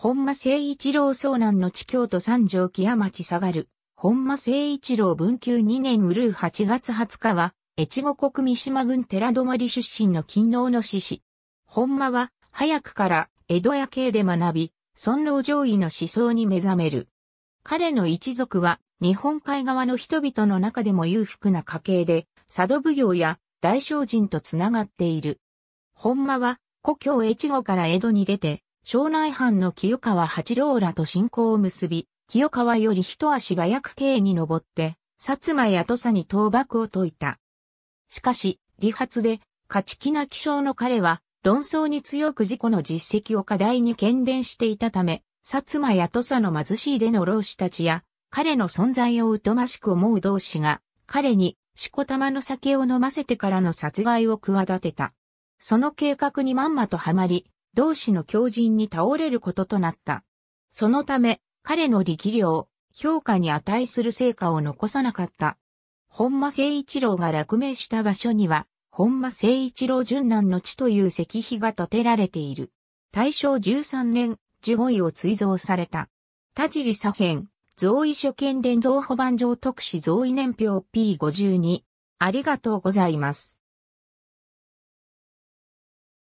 本間誠一郎遭難の地京都三条木屋町下がる。本間誠一郎文久2年うるう8月20日は、越後国三島郡寺泊出身の勤労の志士。本間は、早くから江戸屋系で学び、尊老上位の思想に目覚める。彼の一族は、日本海側の人々の中でも裕福な家系で、佐渡奉行や大商人とつながっている。本間は、故郷越後から江戸に出て、庄内藩の清川八郎らと親交を結び、清川より一足早く京に登って、薩摩や土佐に倒幕を解いた。しかし、理髪で、勝ち気な気象の彼は、論争に強く自己の実績を課題に喧伝していたため、薩摩や土佐の貧しいでの老師たちや、彼の存在を疎ましく思う同士が、彼に、しこたまの酒を飲ませてからの殺害を企てた。その計画にまんまとはまり、同志の狂人に倒れることとなった。そのため、彼の力量、評価に値する成果を残さなかった。本間誠一郎が落命した場所には、本間誠一郎殉南の地という石碑が建てられている。大正13年、十五位を追贈された。田尻左辺、贈位所見伝贈保番上特使贈位年表 P52。ありがとうございます。